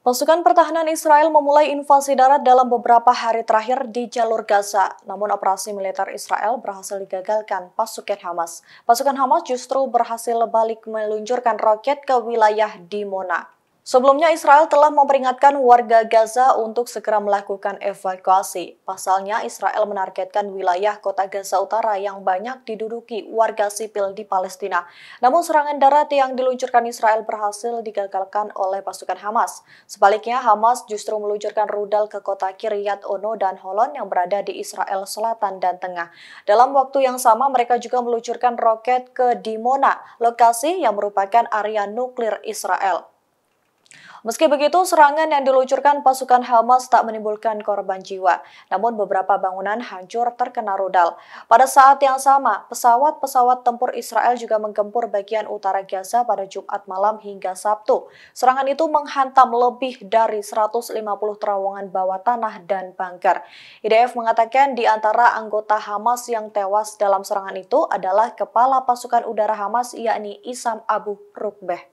Pasukan pertahanan Israel memulai invasi darat dalam beberapa hari terakhir di jalur Gaza, namun operasi militer Israel berhasil digagalkan pasukan Hamas. Pasukan Hamas justru berhasil balik meluncurkan roket ke wilayah Dimona. Sebelumnya Israel telah memperingatkan warga Gaza untuk segera melakukan evakuasi. Pasalnya Israel menargetkan wilayah kota Gaza Utara yang banyak diduduki warga sipil di Palestina. Namun serangan darat yang diluncurkan Israel berhasil digagalkan oleh pasukan Hamas. Sebaliknya Hamas justru meluncurkan rudal ke kota Kiryat Ono dan Holon yang berada di Israel Selatan dan Tengah. Dalam waktu yang sama mereka juga meluncurkan roket ke Dimona, lokasi yang merupakan area nuklir Israel. Meski begitu, serangan yang diluncurkan pasukan Hamas tak menimbulkan korban jiwa. Namun beberapa bangunan hancur terkena rudal. Pada saat yang sama, pesawat-pesawat tempur Israel juga menggempur bagian utara Gaza pada Jumat malam hingga Sabtu. Serangan itu menghantam lebih dari 150 terowongan bawah tanah dan bunker. IDF mengatakan di antara anggota Hamas yang tewas dalam serangan itu adalah kepala pasukan udara Hamas yakni Isam Abu Rukbeh.